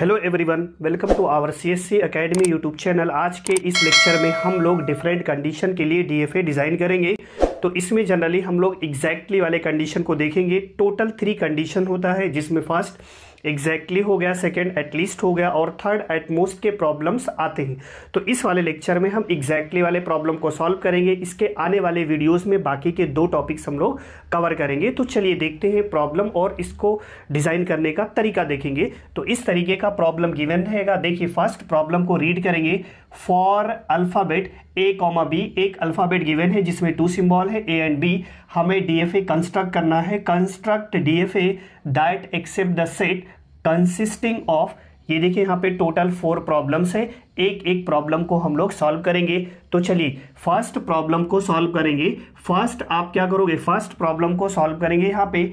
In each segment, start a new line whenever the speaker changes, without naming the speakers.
hello everyone welcome to our CSC academy YouTube channel आज के इस लेक्चर में हम लोग डिफरेंट कंडीशन के लिए डीएफए डिज़ाइन करेंगे तो इसमें जनरली हम लोग एग्जैक्टली exactly वाले कंडीशन को देखेंगे टोटल थ्री कंडीशन होता है जिसमें फर्स्ट एग्जैक्टली exactly हो गया सेकेंड एटलीस्ट हो गया और थर्ड एटमोस्ट के प्रॉब्लम्स आते हैं तो इस वाले लेक्चर में हम एग्जैक्टली exactly वाले प्रॉब्लम को सॉल्व करेंगे इसके आने वाले वीडियोस में बाकी के दो टॉपिक्स हम लोग कवर करेंगे तो चलिए देखते हैं प्रॉब्लम और इसको डिज़ाइन करने का तरीका देखेंगे तो इस तरीके का प्रॉब्लम गिवन रहेगा देखिए फर्स्ट प्रॉब्लम को रीड करेंगे for alphabet A comma B एक अल्फ़ाबेट गिवन है जिसमें टू सिंबल है ए एंड बी हमें डी एफ ए कंस्ट्रक्ट करना है construct D F A that accept the set consisting of ये देखिए यहाँ पे टोटल फोर प्रॉब्लम्स है एक एक प्रॉब्लम को हम लोग सॉल्व करेंगे तो चलिए फर्स्ट प्रॉब्लम को सॉल्व करेंगे फर्स्ट आप क्या करोगे फर्स्ट प्रॉब्लम को सॉल्व करेंगे यहाँ पे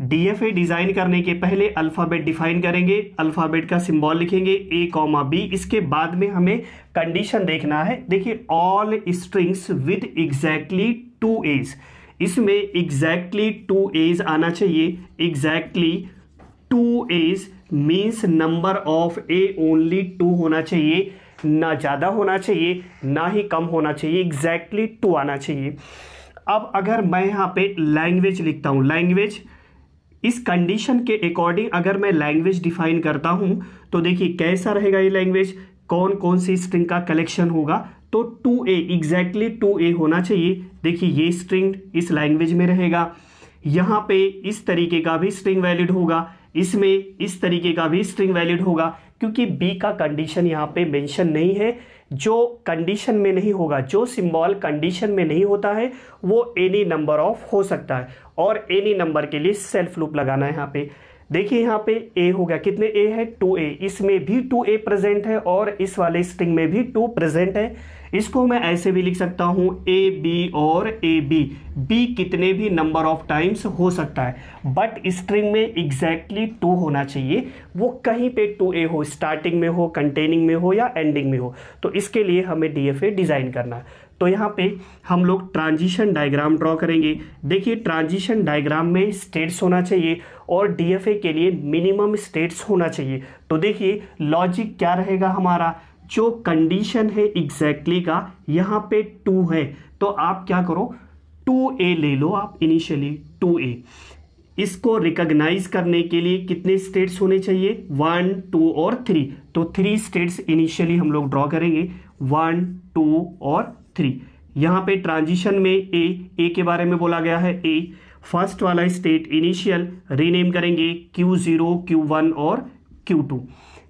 डीएफए डिजाइन करने के पहले अल्फाबेट डिफाइन करेंगे अल्फाबेट का सिंबल लिखेंगे ए कॉमा बी इसके बाद में हमें कंडीशन देखना है देखिए all strings with exactly two A's इसमें एग्जैक्टली टू एज आना चाहिए exactly two A's means number of A only two होना चाहिए ना ज़्यादा होना चाहिए ना ही कम होना चाहिए एग्जैक्टली टू आना चाहिए अब अगर मैं यहाँ पे लैंग्वेज लिखता हूँ लैंग्वेज इस कंडीशन के अकॉर्डिंग अगर मैं लैंग्वेज डिफाइन करता हूं तो देखिए कैसा रहेगा ये लैंग्वेज कौन कौन सी स्ट्रिंग का कलेक्शन होगा तो two A exactly two A होना चाहिए देखिए ये स्ट्रिंग इस लैंग्वेज में रहेगा यहाँ पे इस तरीके का भी स्ट्रिंग वैलिड होगा इसमें इस तरीके का भी स्ट्रिंग वैलिड होगा क्योंकि बी का कंडीशन यहाँ पे मेंशन नहीं है जो कंडीशन में नहीं होगा जो सिंबल कंडीशन में नहीं होता है वो एनी नंबर ऑफ हो सकता है और एनी नंबर के लिए सेल्फ लूप लगाना है यहाँ पे देखिए यहाँ पे ए हो गया कितने ए है टू ए इसमें भी टू ए प्रेजेंट है और इस वाले स्ट्रिंग में भी टू प्रेजेंट है इसको मैं ऐसे भी लिख सकता हूँ ए बी और ए बी बी कितने भी नंबर ऑफ टाइम्स हो सकता है बट स्ट्रिंग में एग्जैक्टली exactly टू होना चाहिए वो कहीं पे टू ए हो स्टार्टिंग में हो कंटेनिंग में हो या एंडिंग में हो तो इसके लिए हमें डी एफ ए डिज़ाइन करना है तो यहाँ पे हम लोग ट्रांजिशन डायग्राम ड्रॉ करेंगे देखिए ट्रांजिशन डायग्राम में स्टेट्स होना चाहिए और डीएफए के लिए मिनिमम स्टेट्स होना चाहिए तो देखिए लॉजिक क्या रहेगा हमारा जो कंडीशन है एग्जैक्टली का यहाँ पे टू है तो आप क्या करो टू ए ले लो आप इनिशियली टू ए इसको रिकॉग्नाइज करने के लिए कितने स्टेट्स होने चाहिए वन टू और थ्री तो थ्री स्टेट्स इनिशियली हम लोग ड्रॉ करेंगे वन टू और थ्री यहाँ पे ट्रांजिशन में ए ए के बारे में बोला गया है ए फर्स्ट वाला स्टेट इनिशियल रीनेम करेंगे क्यू ज़ीरो क्यू वन और क्यू टू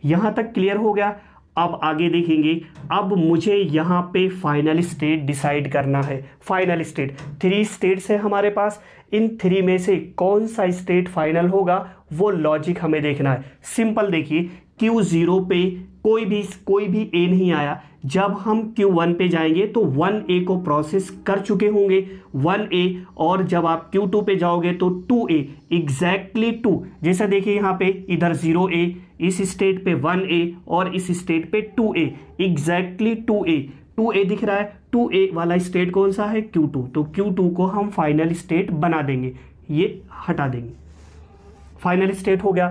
यहाँ तक क्लियर हो गया अब आगे देखेंगे अब मुझे यहाँ पे फाइनल स्टेट डिसाइड करना है फाइनल स्टेट थ्री स्टेट्स है हमारे पास इन थ्री में से कौन सा स्टेट फाइनल होगा वो लॉजिक हमें देखना है सिंपल देखिए क्यू ज़ीरो पे कोई भी कोई भी ए नहीं आया जब हम Q1 पे जाएंगे तो 1A को प्रोसेस कर चुके होंगे 1A और जब आप Q2 पे जाओगे तो 2A एग्जैक्टली टू जैसा देखिए यहाँ पे इधर 0A इस स्टेट पे 1A और इस स्टेट पे 2A एग्जैक्टली टू ए 2A दिख रहा है 2A वाला स्टेट कौन सा है Q2 तो Q2 को हम फाइनल स्टेट बना देंगे ये हटा देंगे फाइनल स्टेट हो गया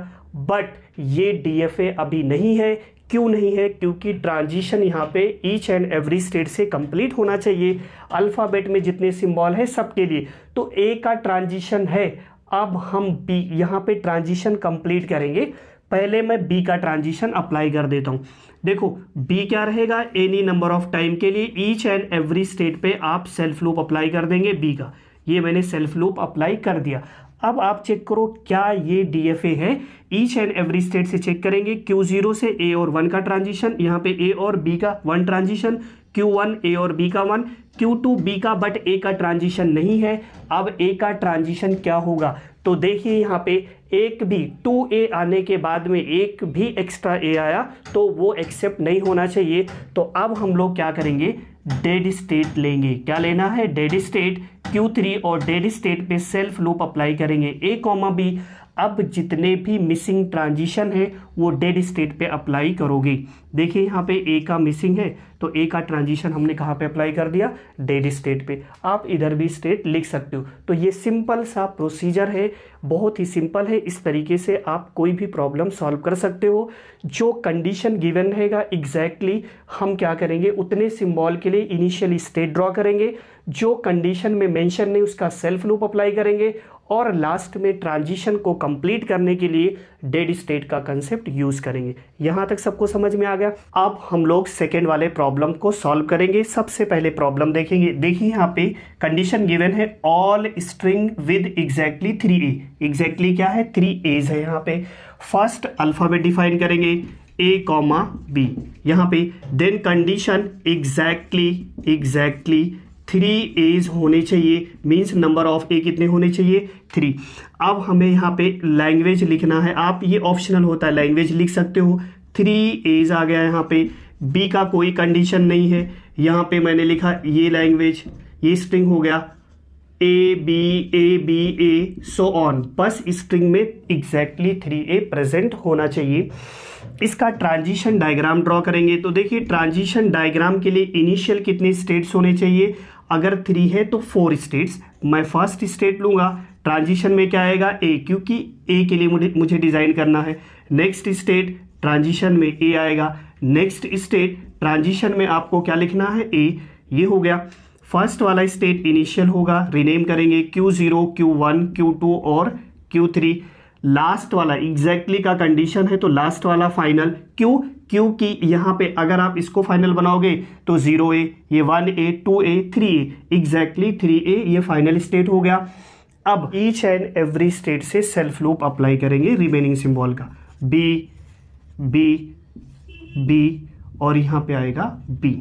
बट ये डी अभी नहीं है क्यों नहीं है क्योंकि ट्रांजिशन यहाँ पे ईच एंड एवरी स्टेट से कंप्लीट होना चाहिए अल्फ़ाबेट में जितने सिंबल हैं सबके लिए तो ए का ट्रांजिशन है अब हम बी यहाँ पे ट्रांजिशन कंप्लीट करेंगे पहले मैं बी का ट्रांजिशन अप्लाई कर देता हूँ देखो बी क्या रहेगा एनी नंबर ऑफ टाइम के लिए ईच एंड एवरी स्टेट पर आप सेल्फ लूप अप्लाई कर देंगे बी का ये मैंने सेल्फ लूप अप्लाई कर दिया अब आप चेक करो क्या ये डी एफ ए है ईच एंड एवरी स्टेट से चेक करेंगे क्यू जीरो से ए और वन का ट्रांजिशन यहाँ पे ए और बी का one transition Q one A और बी का वन क्यू टू बी का बट ए का ट्रांजिशन नहीं है अब ए का ट्रांजिशन क्या होगा तो देखिए यहाँ पे एक भी टू ए आने के बाद में एक भी एक्स्ट्रा ए आया तो वो एक्सेप्ट नहीं होना चाहिए तो अब हम लोग क्या करेंगे डेड स्टेट लेंगे क्या लेना है डेड स्टेट Q3 और डेड स्टेट पे सेल्फ लूप अप्लाई करेंगे ए कॉमा बी अब जितने भी मिसिंग ट्रांजिशन है वो डेड स्टेट पे अप्लाई करोगे देखिए यहाँ पे ए का मिसिंग है तो ए का ट्रांजिशन हमने कहाँ पे अप्लाई कर दिया डेड स्टेट पे आप इधर भी स्टेट लिख सकते हो तो ये सिंपल सा प्रोसीजर है बहुत ही सिंपल है इस तरीके से आप कोई भी प्रॉब्लम सॉल्व कर सकते हो जो कंडीशन गिवन रहेगा एग्जैक्टली हम क्या करेंगे उतने सिम्बॉल के लिए इनिशियल स्टेट ड्रॉ करेंगे जो कंडीशन में मैंशन नहीं उसका सेल्फ लूप अप्लाई करेंगे और लास्ट में ट्रांजिशन को कंप्लीट करने के लिए डेड स्टेट का कंसेप्ट यूज़ करेंगे यहाँ तक सबको समझ में आ गया अब हम लोग सेकेंड वाले प्रॉब्लम को सॉल्व करेंगे सबसे पहले प्रॉब्लम देखेंगे देखिए यहाँ पे कंडीशन गिवन है all string with exactly three A exactly क्या है थ्री एज है यहाँ पे फर्स्ट अल्फ़ाबेट डिफाइन करेंगे ए कॉमा बी यहाँ पे then condition exactly exactly three A's होने चाहिए मीन्स नंबर ऑफ ए कितने होने चाहिए थ्री अब हमें यहाँ पे लैंग्वेज लिखना है आप ये ऑप्शनल होता है लैंग्वेज लिख सकते हो थ्री एज आ गया यहाँ पे बी का कोई कंडीशन नहीं है यहाँ पे मैंने लिखा ये लैंग्वेज ये स्ट्रिंग हो गया A B A B A so on बस स्ट्रिंग में एग्जैक्टली थ्री ए प्रेजेंट होना चाहिए इसका ट्रांजिशन डायग्राम ड्रॉ करेंगे तो देखिए ट्रांजिशन डायग्राम के लिए इनिशियल कितने स्टेट्स होने चाहिए अगर थ्री है तो फोर स्टेट्स मैं फर्स्ट स्टेट लूँगा ट्रांजिशन में क्या आएगा ए क्योंकि ए के लिए मुझे मुझे डिज़ाइन करना है नेक्स्ट स्टेट ट्रांजिशन में ए आएगा नेक्स्ट स्टेट ट्रांजिशन में आपको क्या लिखना है ए ये हो गया फर्स्ट वाला स्टेट इनिशियल होगा रिनेम करेंगे Q zero Q one Q two और क्यू थ्री लास्ट वाला एग्जैक्टली exactly का कंडीशन है तो लास्ट वाला फाइनल क्यू क्योंकि यहाँ पे अगर आप इसको फाइनल बनाओगे तो ज़ीरो ए ये one A two A three A exactly three A ये फाइनल स्टेट हो गया अब ईच एंड एवरी स्टेट से सेल्फ लूप अप्लाई करेंगे रिमेनिंग सिम्बॉल का बी बी बी और यहाँ पे आएगा बी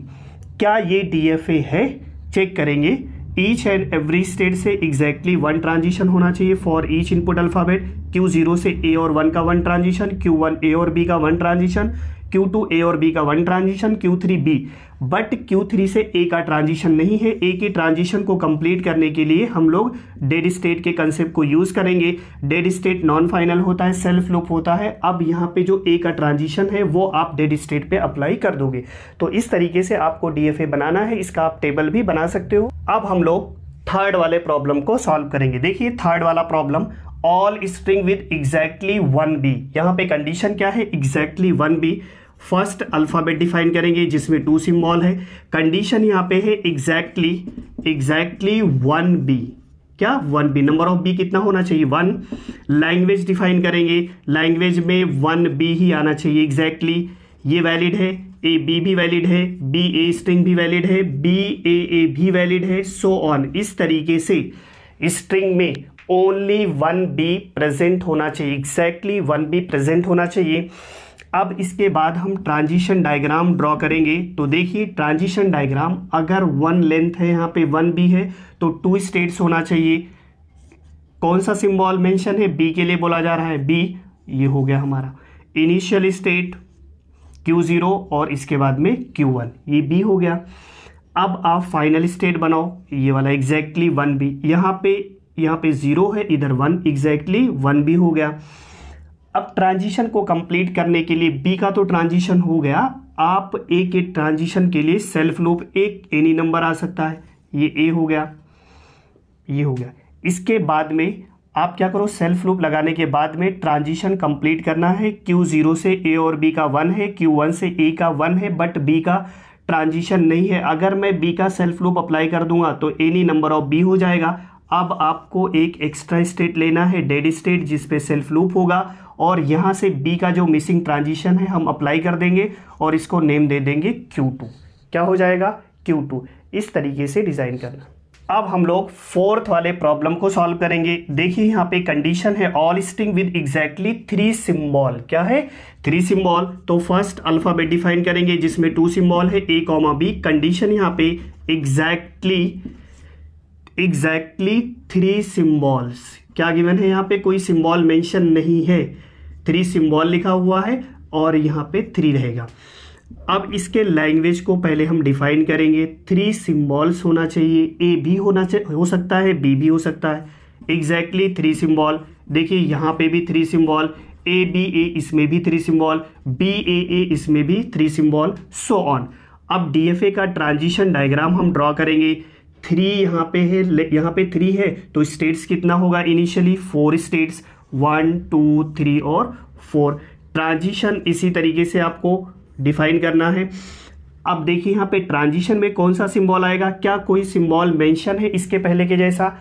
क्या ये ए है चेक करेंगे ईच एंड एवरी स्टेट से एग्जैक्टली वन ट्रांजिशन होना चाहिए for each input alphabet Q zero से ए और वन का one transition Q one A और बी का वन ट्रांजिशन टू ए और बी का one transition Q three B but Q three से ए का ट्रांजिशन नहीं है ए के ट्रांजिशन को कंप्लीट करने के लिए हम लोग डेड स्टेट के कंसेप्ट को यूज़ करेंगे डेड स्टेट नॉन फाइनल होता है सेल्फ लूप होता है अब यहां पे जो ए का ट्रांजिशन है वो आप डेड स्टेट पे अप्लाई कर दोगे तो इस तरीके से आपको डीएफए बनाना है इसका आप टेबल भी बना सकते हो अब हम लोग थर्ड वाले प्रॉब्लम को सॉल्व करेंगे देखिए थर्ड वाला problem all string with exactly one B यहाँ पे कंडीशन क्या है exactly one B first alphabet define करेंगे जिसमें टू सिम्बॉल है कंडीशन यहाँ पे है एग्जैक्टली एग्जैक्टली वन बी क्या one B number of B कितना होना चाहिए वन लैंग्वेज डिफाइन करेंगे लैंग्वेज में वन बी ही आना चाहिए एग्जैक्टली exactly, ये वैलिड है ए बी भी वैलिड है बी ए स्ट्रिंग भी वैलिड है बी ए ए भी वैलिड है सो so ऑन इस तरीके से स्ट्रिंग में ओनली वन बी प्रेजेंट होना चाहिए एग्जैक्टली वन बी प्रेजेंट होना चाहिए अब इसके बाद हम ट्रांजिशन डायग्राम ड्रॉ करेंगे तो देखिए ट्रांजिशन डायग्राम अगर वन लेंथ है यहाँ पे वन भी है तो टू स्टेट्स होना चाहिए कौन सा सिंबल मेंशन है बी के लिए बोला जा रहा है बी ये हो गया हमारा इनिशियल स्टेट क्यू ज़ीरो और इसके बाद में क्यू वन ये बी हो गया अब आप फाइनल स्टेट बनाओ ये वाला एग्जैक्टली वन बी यहाँ पे यहाँ पे ज़ीरो है इधर वन एग्जैक्टली वन बी हो गया अब ट्रांजिशन को कंप्लीट करने के लिए बी का तो ट्रांजिशन हो गया आप ए के ट्रांजिशन के लिए सेल्फ लूप एक एनी नंबर आ सकता है ये ए हो गया ये हो गया इसके बाद में आप क्या करो सेल्फ लूप लगाने के बाद में ट्रांजिशन कंप्लीट करना है क्यू जीरो से ए और बी का वन है क्यू वन से ए का वन है बट बी का ट्रांजिशन नहीं है अगर मैं बी का सेल्फ लूप अप्लाई कर दूंगा तो एनी नंबर ऑफ बी हो जाएगा अब आपको एक एक्स्ट्रा स्टेट लेना है डेड स्टेट जिसपे सेल्फ लूप होगा और यहाँ से बी का जो मिसिंग ट्रांजिशन है हम अप्लाई कर देंगे और इसको नेम दे देंगे Q2 क्या हो जाएगा Q2 इस तरीके से डिज़ाइन करना अब हम लोग फोर्थ वाले प्रॉब्लम को सॉल्व करेंगे देखिए यहाँ पे कंडीशन है all string with exactly three symbol क्या है थ्री सिम्बॉल तो फर्स्ट अल्फाबेट डिफाइन करेंगे जिसमें टू सिम्बॉल है ए कॉमा बी कंडीशन यहाँ पे exactly exactly exactly three symbols क्या गिवन है यहाँ पे कोई सिम्बॉल मेंशन नहीं है थ्री सिम्बॉल लिखा हुआ है और यहाँ पे थ्री रहेगा अब इसके लैंग्वेज को पहले हम डिफाइन करेंगे थ्री सिम्बॉल्स होना चाहिए ए भी होना चाहिए हो सकता है बी भी हो सकता है एग्जैक्टली थ्री सिम्बॉल देखिए यहाँ पे भी three symbol A B A इसमें भी three symbol B A A इसमें भी थ्री सिम्बॉल सो ऑन अब डी एफ ए का ट्रांजिशन डायग्राम हम ड्रॉ करेंगे थ्री यहाँ पे है यहाँ पे थ्री है तो स्टेट्स कितना होगा initially four states one two three और फोर ट्रांजिशन इसी तरीके से आपको डिफाइन करना है अब देखिए यहाँ पे ट्रांजिशन में कौन सा सिंबल आएगा क्या कोई सिंबल मेंशन है इसके पहले के जैसा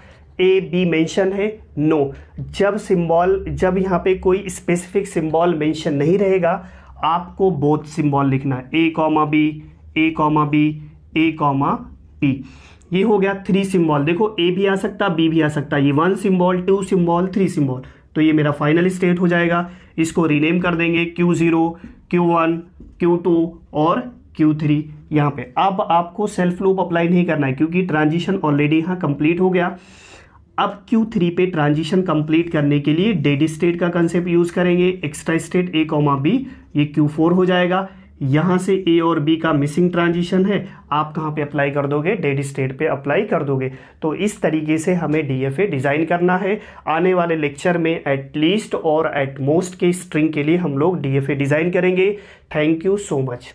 ए बी मेंशन है नो जब सिंबल जब यहाँ पे कोई स्पेसिफिक सिंबल मेंशन नहीं रहेगा आपको बोथ सिंबल लिखना है A comma B A comma B A comma P ये हो गया थ्री सिम्बॉल देखो ए भी आ सकता बी भी आ सकता ये one symbol two symbol three symbol तो ये मेरा फाइनल स्टेट हो जाएगा इसको रीनेम कर देंगे Q zero Q one Q two और क्यू थ्री यहाँ पे अब आपको सेल्फ लूप अप्लाई नहीं करना है क्योंकि ट्रांजिशन ऑलरेडी यहाँ कंप्लीट हो गया अब Q3 पे ट्रांजिशन कंप्लीट करने के लिए डेड स्टेट का कंसेप्ट यूज़ करेंगे extra state A comma B ये Q4 हो जाएगा यहाँ से ए और बी का मिसिंग ट्रांजिशन है आप कहाँ पे अप्लाई कर दोगे डेड स्टेट पे अप्लाई कर दोगे तो इस तरीके से हमें डीएफए डिज़ाइन करना है आने वाले लेक्चर में एटलीस्ट और एटमोस्ट के स्ट्रिंग के लिए हम लोग डीएफए डिज़ाइन करेंगे थैंक यू सो मच